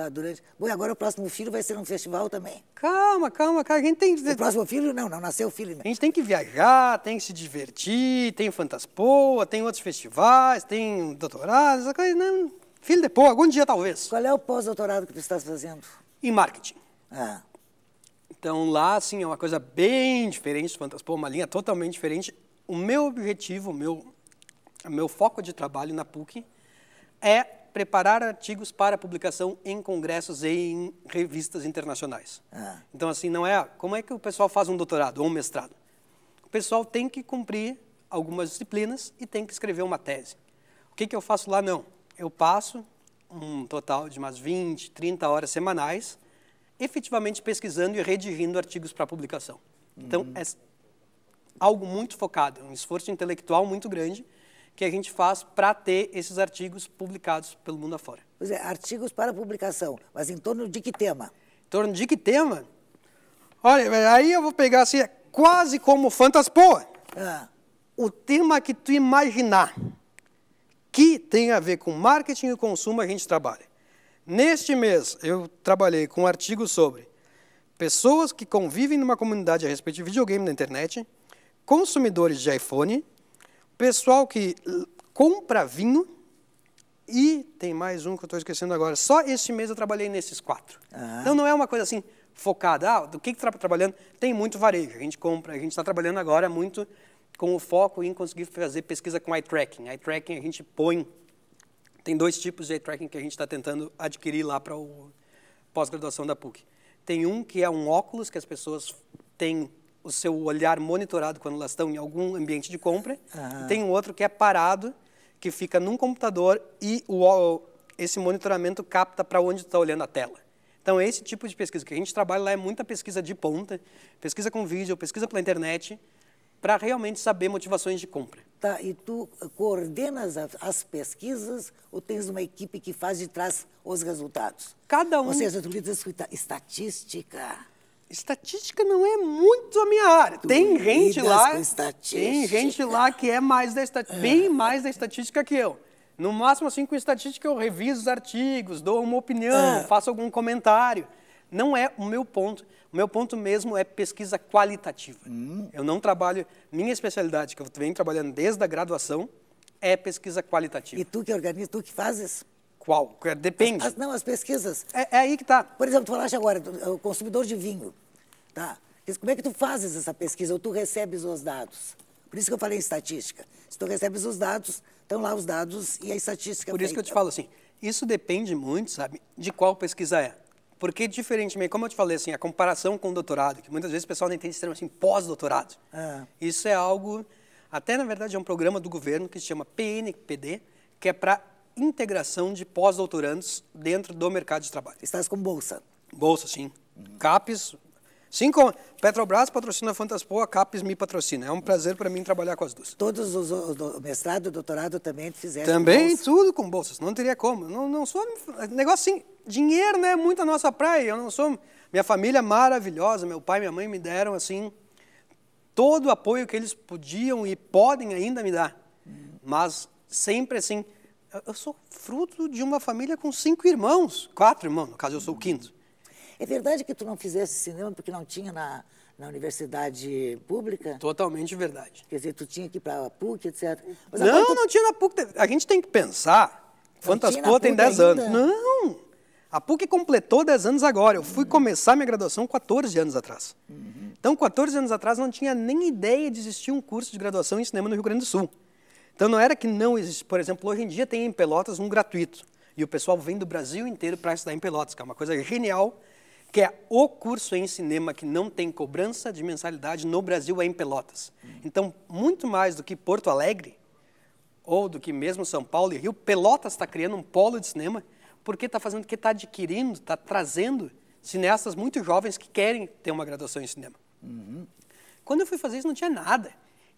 tá? Durante... Bom, e agora o próximo filho vai ser num festival também. Calma, calma, cara. A gente tem que... O próximo filho, não, não, nasceu o filho. Né? A gente tem que viajar, tem que se divertir, tem Fantaspoa, tem outros festivais, tem doutorado, essa coisa, né? Filho depois, algum dia talvez. Qual é o pós-doutorado que tu estás fazendo? Em marketing. Ah. Então lá, assim, é uma coisa bem diferente do Fantaspoa, uma linha totalmente diferente. O meu objetivo, o meu, o meu foco de trabalho na PUC é preparar artigos para publicação em congressos e em revistas internacionais. Ah. Então, assim, não é ah, como é que o pessoal faz um doutorado ou um mestrado. O pessoal tem que cumprir algumas disciplinas e tem que escrever uma tese. O que, que eu faço lá? Não. Eu passo um total de umas 20, 30 horas semanais efetivamente pesquisando e redigindo artigos para publicação. Então, uhum. é algo muito focado, um esforço intelectual muito grande que a gente faz para ter esses artigos publicados pelo mundo afora. Pois é, artigos para publicação, mas em torno de que tema? Em torno de que tema? Olha, aí eu vou pegar assim, é quase como fantaspo. Ah. O tema que tu imaginar que tem a ver com marketing e consumo a gente trabalha. Neste mês, eu trabalhei com um artigo sobre pessoas que convivem numa comunidade a respeito de videogame na internet, consumidores de iPhone pessoal que eh, compra vinho e tem mais um que eu estou esquecendo agora. Só este mês eu trabalhei nesses quatro. Ah. Então não é uma coisa assim focada, ah, do que está trabalhando? Tem muito varejo, a gente compra, a gente está trabalhando agora muito com o foco em conseguir fazer pesquisa com eye tracking. Eye tracking a gente põe, tem dois tipos de eye tracking que a gente está tentando adquirir lá para o pós-graduação da PUC. Tem um que é um óculos que as pessoas têm o seu olhar monitorado quando elas estão em algum ambiente de compra. Uhum. Tem um outro que é parado, que fica num computador e o, esse monitoramento capta para onde está olhando a tela. Então, é esse tipo de pesquisa que a gente trabalha lá é muita pesquisa de ponta, pesquisa com vídeo, pesquisa pela internet, para realmente saber motivações de compra. Tá, e tu eh, coordenas as pesquisas ou tens uma equipe que faz de trás os resultados? Cada um. Ou seja, tu lidas com estatística. Estatística não é muito a minha área. Tu tem gente lá. Tem gente lá que é mais da estatística, ah. bem mais da estatística que eu. No máximo, assim, com estatística, eu reviso os artigos, dou uma opinião, ah. faço algum comentário. Não é o meu ponto. O meu ponto mesmo é pesquisa qualitativa. Hum. Eu não trabalho. Minha especialidade, que eu venho trabalhando desde a graduação, é pesquisa qualitativa. E tu que organiza, tu que fazes? Qual? Depende. As, não, as pesquisas. É, é aí que está. Por exemplo, tu falaste agora, é, o consumidor de vinho, tá? Como é que tu fazes essa pesquisa ou tu recebes os dados? Por isso que eu falei em estatística. Se tu recebes os dados, estão lá os dados e a estatística. Por isso que eu te falo assim, isso depende muito, sabe, de qual pesquisa é. Porque, diferentemente, como eu te falei, assim, a comparação com o doutorado, que muitas vezes o pessoal não entende esse termo assim, pós-doutorado. Ah. Isso é algo, até na verdade é um programa do governo que se chama PNPD, que é para integração de pós-doutorandos dentro do mercado de trabalho. Estás com bolsa? Bolsa, sim. Uhum. CAPES. Com Petrobras patrocina a a CAPES me patrocina. É um prazer para mim trabalhar com as duas. Todos os mestrado e doutorado também fizeram Também, com tudo com bolsas. Não teria como. Não, não sou... Negócio assim, dinheiro não né, é muito a nossa praia. Eu não sou... Minha família é maravilhosa, meu pai e minha mãe me deram, assim, todo o apoio que eles podiam e podem ainda me dar. Mas sempre assim, eu sou fruto de uma família com cinco irmãos, quatro irmãos, no caso eu sou o quinto. É verdade que tu não fizesse cinema porque não tinha na, na universidade pública? Totalmente verdade. Quer dizer, tu tinha que ir para a PUC, etc. Mas não, tu... não tinha na PUC. A gente tem que pensar. Fantaspoa tem 10 anos. Não! A PUC completou 10 anos agora. Eu fui uhum. começar minha graduação 14 anos atrás. Uhum. Então, 14 anos atrás, não tinha nem ideia de existir um curso de graduação em cinema no Rio Grande do Sul. Então não era que não existe. Por exemplo, hoje em dia tem em Pelotas um gratuito. E o pessoal vem do Brasil inteiro para estudar em Pelotas, que é uma coisa genial, que é o curso em cinema que não tem cobrança de mensalidade no Brasil é em Pelotas. Então, muito mais do que Porto Alegre, ou do que mesmo São Paulo e Rio, Pelotas está criando um polo de cinema, porque está fazendo, que está adquirindo, está trazendo cineastas muito jovens que querem ter uma graduação em cinema. Uhum. Quando eu fui fazer isso, não tinha nada.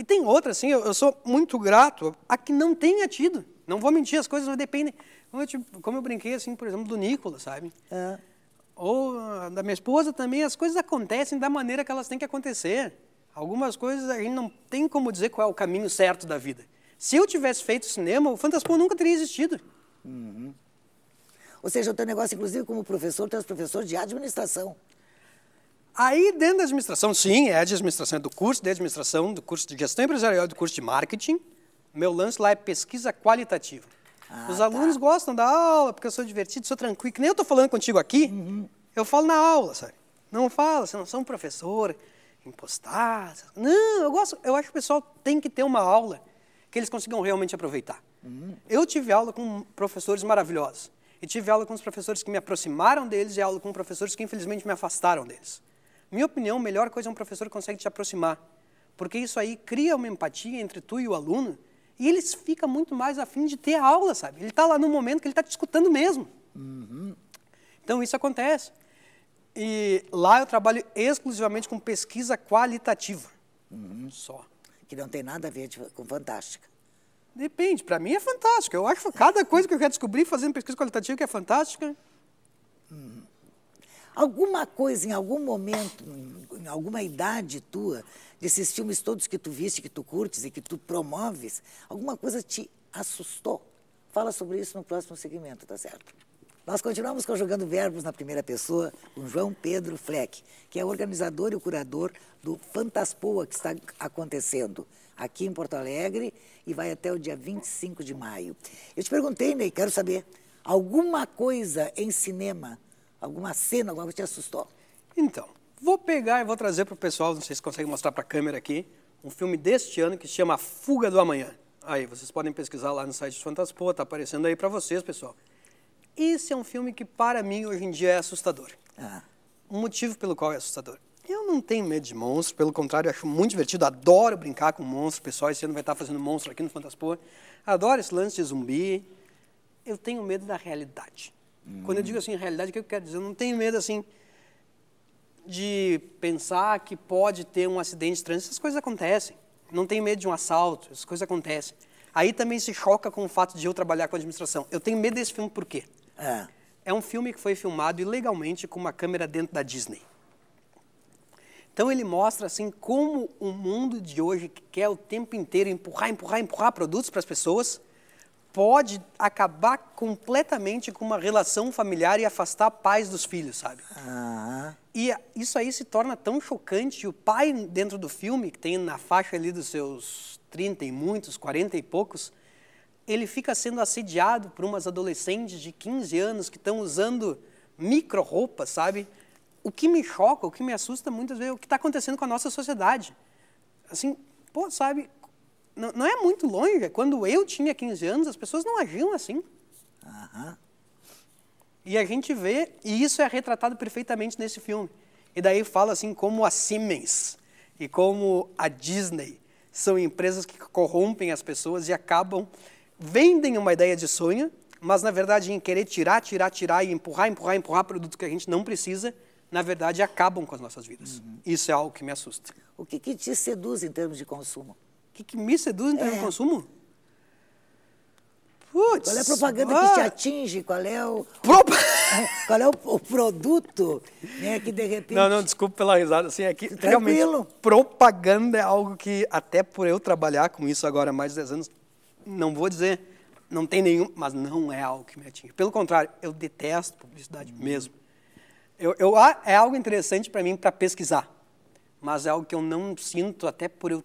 E tem outra, assim, eu, eu sou muito grato a que não tenha tido. Não vou mentir, as coisas dependem. Como eu, tipo, como eu brinquei, assim, por exemplo, do Nicolas, sabe? É. Ou ah, da minha esposa também, as coisas acontecem da maneira que elas têm que acontecer. Algumas coisas a gente não tem como dizer qual é o caminho certo da vida. Se eu tivesse feito cinema, o Fantaspor nunca teria existido. Uhum. Ou seja, o teu negócio, inclusive, como professor, tu és professor de administração. Aí, dentro da administração, sim, é de administração, é do curso de administração, do curso de gestão empresarial, do curso de marketing. Meu lance lá é pesquisa qualitativa. Ah, Os tá. alunos tá. gostam da aula, porque eu sou divertido, sou tranquilo. Que nem eu estou falando contigo aqui, uhum. eu falo na aula, sabe? Não fala, você não sou um professor, impostado. Não, eu gosto, eu acho que o pessoal tem que ter uma aula que eles consigam realmente aproveitar. Uhum. Eu tive aula com professores maravilhosos. E tive aula com os professores que me aproximaram deles e aula com professores que infelizmente me afastaram deles minha opinião, a melhor coisa é um professor que consegue te aproximar, porque isso aí cria uma empatia entre tu e o aluno, e ele fica muito mais afim de ter a aula, sabe? Ele está lá no momento que ele está te escutando mesmo. Uhum. Então, isso acontece. E lá eu trabalho exclusivamente com pesquisa qualitativa. Uhum. Só. Que não tem nada a ver tipo, com fantástica. Depende, para mim é fantástico. Eu acho que cada coisa que eu quero descobrir fazendo pesquisa qualitativa que é fantástica. Alguma coisa, em algum momento, em alguma idade tua, desses filmes todos que tu viste, que tu curtes e que tu promoves, alguma coisa te assustou? Fala sobre isso no próximo segmento, tá certo? Nós continuamos conjugando verbos na primeira pessoa com João Pedro Fleck, que é organizador e curador do Fantaspoa que está acontecendo aqui em Porto Alegre e vai até o dia 25 de maio. Eu te perguntei, Ney, quero saber, alguma coisa em cinema alguma cena, alguma coisa te assustou? Então, vou pegar e vou trazer para o pessoal, não sei se consegue mostrar para a câmera aqui, um filme deste ano que se chama Fuga do Amanhã. Aí, vocês podem pesquisar lá no site do Fantaspoa, está aparecendo aí para vocês, pessoal. Esse é um filme que, para mim, hoje em dia é assustador. Ah. Um motivo pelo qual é assustador. Eu não tenho medo de monstros, pelo contrário, acho muito divertido, adoro brincar com monstros, pessoal, esse ano vai estar fazendo monstro aqui no Fantaspoa. Adoro esse lance de zumbi. Eu tenho medo da realidade. Hum. Quando eu digo assim, realidade, o que eu quero dizer? Eu não tenho medo, assim, de pensar que pode ter um acidente de trânsito. Essas coisas acontecem. Não tenho medo de um assalto, essas coisas acontecem. Aí também se choca com o fato de eu trabalhar com a administração. Eu tenho medo desse filme por quê? É. É um filme que foi filmado ilegalmente com uma câmera dentro da Disney. Então ele mostra assim como o mundo de hoje que quer o tempo inteiro empurrar, empurrar, empurrar produtos para as pessoas, pode acabar completamente com uma relação familiar e afastar pais dos filhos, sabe? Ah. E isso aí se torna tão chocante. O pai, dentro do filme, que tem na faixa ali dos seus 30 e muitos, 40 e poucos, ele fica sendo assediado por umas adolescentes de 15 anos que estão usando micro-roupas, sabe? O que me choca, o que me assusta muitas vezes é o que está acontecendo com a nossa sociedade. Assim, pô, sabe, não, não, é muito longe. É quando eu tinha 15 anos, as pessoas não agiam assim. Uhum. E a gente vê, e isso é retratado perfeitamente nesse filme. E daí fala assim como a Siemens e como a Disney são empresas que corrompem as pessoas e acabam vendem uma ideia de sonho, mas na verdade em querer tirar, tirar, tirar e empurrar, empurrar, empurrar produto que a gente não precisa, na verdade acabam com as nossas vidas. Uhum. Isso é algo que me assusta. O que, que te seduz em termos de consumo? que, que me seduz em termos de é. consumo? Putz, qual é a propaganda ah, que te atinge? Qual é o, qual é o, o, produto né, que de repente. Não, não, desculpa pela risada. Assim, é que Tranquilo. realmente propaganda é algo que, até por eu trabalhar com isso agora há mais de 10 anos, não vou dizer, não tem nenhum, mas não é algo que me atinge. Pelo contrário, eu detesto publicidade mesmo. Eu, eu ah, é algo interessante para mim para pesquisar, mas é algo que eu não sinto, até por eu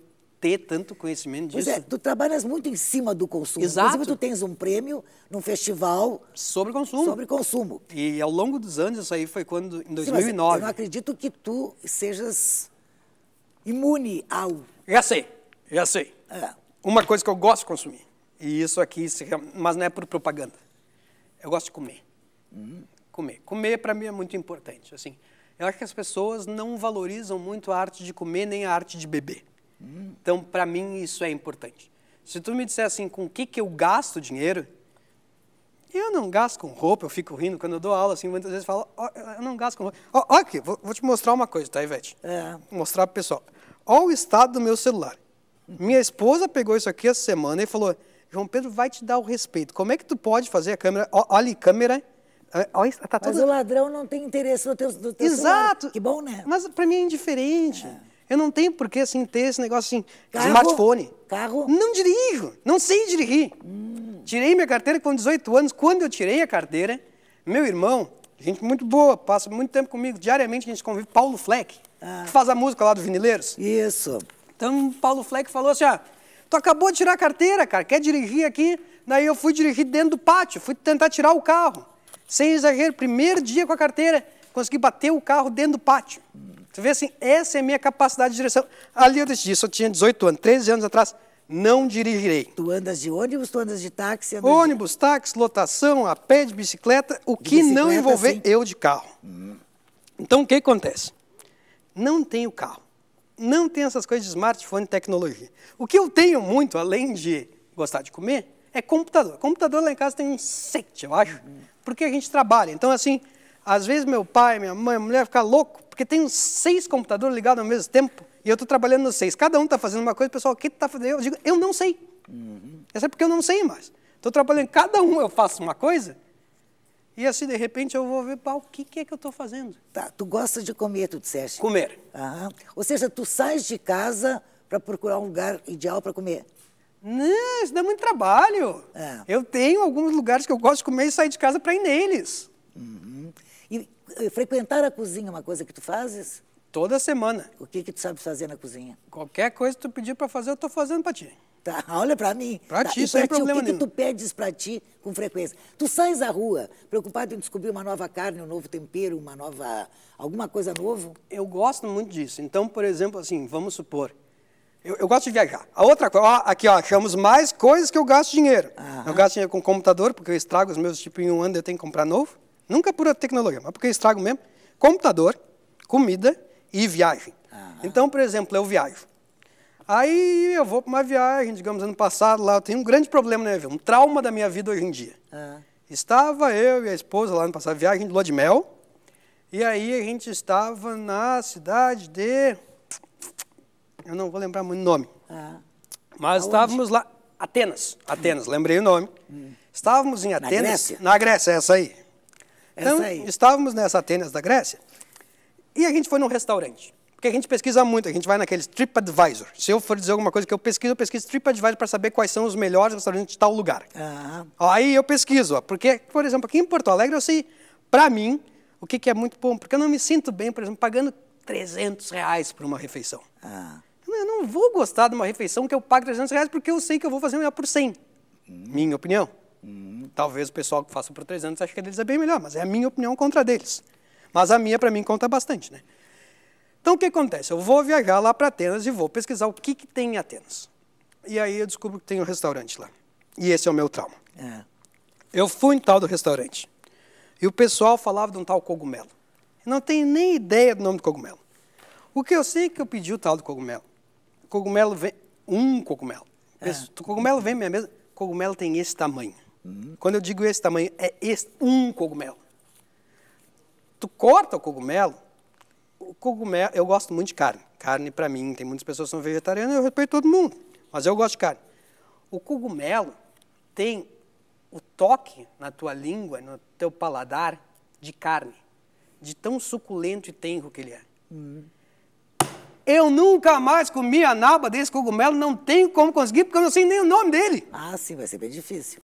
ter tanto conhecimento disso. Pois é, tu trabalhas muito em cima do consumo. Exato. Inclusive, tu tens um prêmio num festival... Sobre consumo. Sobre consumo. E ao longo dos anos, isso aí foi quando, em 2009... Sim, eu não acredito que tu sejas imune ao... Já sei, já sei. É. Uma coisa que eu gosto de consumir, e isso aqui, mas não é por propaganda. Eu gosto de comer. Hum. Comer. Comer, para mim, é muito importante, assim... Eu acho que as pessoas não valorizam muito a arte de comer nem a arte de beber. Então, para mim, isso é importante. Se tu me disser assim, com o que, que eu gasto dinheiro, eu não gasto com roupa, eu fico rindo quando eu dou aula, assim, muitas vezes falo, oh, eu não gasto com roupa. Olha, oh, aqui, okay, vou, vou, te mostrar uma coisa, tá, Ivete? É. Vou mostrar pro pessoal. Olha o estado do meu celular. Minha esposa pegou isso aqui essa semana e falou, João Pedro vai te dar o respeito. Como é que tu pode fazer a câmera? Olha ali, câmera. É, olha, tá Mas o ladrão não tem interesse no teu, no teu Exato. celular. Exato. Que bom, né? Mas para mim é indiferente. É. Eu não tenho por que assim, ter esse negócio assim, carro, smartphone. Carro? Não dirijo, não sei dirigir. Hum. Tirei minha carteira com 18 anos. Quando eu tirei a carteira, meu irmão, gente muito boa, passa muito tempo comigo, diariamente a gente convive, Paulo Fleck, ah. que faz a música lá do Vinileiros. Isso. Então, Paulo Fleck falou assim, ah, tu acabou de tirar a carteira, cara, quer dirigir aqui? Daí eu fui dirigir dentro do pátio, fui tentar tirar o carro. Sem exagero, primeiro dia com a carteira, consegui bater o carro dentro do pátio. Hum. Você vê assim, essa é a minha capacidade de direção. Ali eu decidi, eu tinha 18 anos, 13 anos atrás, não dirigirei. Tu andas de ônibus, tu andas de táxi? Andas ônibus, de... táxi, lotação, a pé, de bicicleta, o de que bicicleta, não envolver sim. eu de carro. Hum. Então o que acontece? Não tenho carro. Não tenho essas coisas de smartphone tecnologia. O que eu tenho muito, além de gostar de comer, é computador. Computador lá em casa tem um sete, eu acho, porque a gente trabalha. Então, assim, às vezes meu pai, minha mãe, minha mulher fica louco, porque tem seis computadores ligados ao mesmo tempo, e eu estou trabalhando nos seis. Cada um está fazendo uma coisa, pessoal, o que está fazendo? Eu digo, eu não sei. Uhum. Essa é porque eu não sei mais. Estou trabalhando, cada um eu faço uma coisa, e assim, de repente, eu vou ver, pá, o que, que é que eu estou fazendo? Tá, tu gosta de comer, tu disseste? Comer. Aham. Ou seja, tu sai de casa para procurar um lugar ideal para comer? Não, isso dá muito trabalho. É. Eu tenho alguns lugares que eu gosto de comer e sair de casa para ir neles. Uhum. E eh, frequentar a cozinha é uma coisa que tu fazes? Toda semana. O que que tu sabe fazer na cozinha? Qualquer coisa que tu pedir para fazer, eu estou fazendo para ti. Tá, olha para mim. Para tá. ti, pra sem ti, problema nenhum. O que, que tu pedes para ti com frequência? Tu sais à rua preocupado em descobrir uma nova carne, um novo tempero, uma nova... alguma coisa novo? Eu gosto muito disso. Então, por exemplo, assim, vamos supor, eu, eu, gosto de viajar. A outra coisa, aqui ó, achamos mais coisas que eu gasto dinheiro. Aham. Eu gasto dinheiro com computador, porque eu estrago os meus tipo em um ano, eu tenho que comprar novo. Nunca por tecnologia, mas porque estrago mesmo. Computador, comida e viagem. Uhum. Então, por exemplo, eu viajo. Aí eu vou para uma viagem, digamos, ano passado, lá eu tenho um grande problema na minha vida, um trauma da minha vida hoje em dia. Uhum. Estava eu e a esposa lá no passado, viagem de lua de mel, e aí a gente estava na cidade de... Eu não vou lembrar muito o nome. Uhum. Mas Aonde? estávamos lá, Atenas, Atenas, lembrei o nome. Hum. Estávamos em Atenas, na Grécia, na Grécia essa aí. Então, estávamos nessa Atenas da Grécia e a gente foi num restaurante. Porque a gente pesquisa muito, a gente vai naqueles TripAdvisor. Se eu for dizer alguma coisa que eu pesquiso, eu pesquiso TripAdvisor para saber quais são os melhores restaurantes de tal lugar. Aí eu pesquiso, porque, por exemplo, aqui em Porto Alegre eu sei, para mim, o que, que, é muito bom, porque eu não me sinto bem, por exemplo, pagando 300 reais por uma refeição. Ah. Eu não vou gostar de uma refeição que eu pago 300 reais porque eu sei que eu vou fazer melhor por 100. Hum. Minha opinião. Hum, talvez o pessoal que faça por três anos ache que eles deles é bem melhor, mas é a minha opinião contra a deles. Mas a minha, para mim, conta bastante. Né? Então, o que acontece? Eu vou viajar lá para Atenas e vou pesquisar o que, que tem em Atenas. E aí eu descubro que tem um restaurante lá. E esse é o meu trauma. É. Eu fui em tal do restaurante. E o pessoal falava de um tal cogumelo. Eu não tenho nem ideia do nome do cogumelo. O que eu sei é que eu pedi o tal do cogumelo. cogumelo vem... Um cogumelo. É. O cogumelo vem minha mesa... cogumelo tem esse tamanho. Quando eu digo esse tamanho, é esse, um cogumelo. Tu corta o cogumelo, o cogumelo, eu gosto muito de carne. Carne, para mim, tem muitas pessoas que são vegetarianas, eu respeito todo mundo, mas eu gosto de carne. O cogumelo tem o toque na tua língua, no teu paladar, de carne, de tão suculento e tenro que ele é. Eu nunca mais comi a naba desse cogumelo, não tenho como conseguir, porque eu não sei nem o nome dele. Ah, sim, vai ser bem difícil.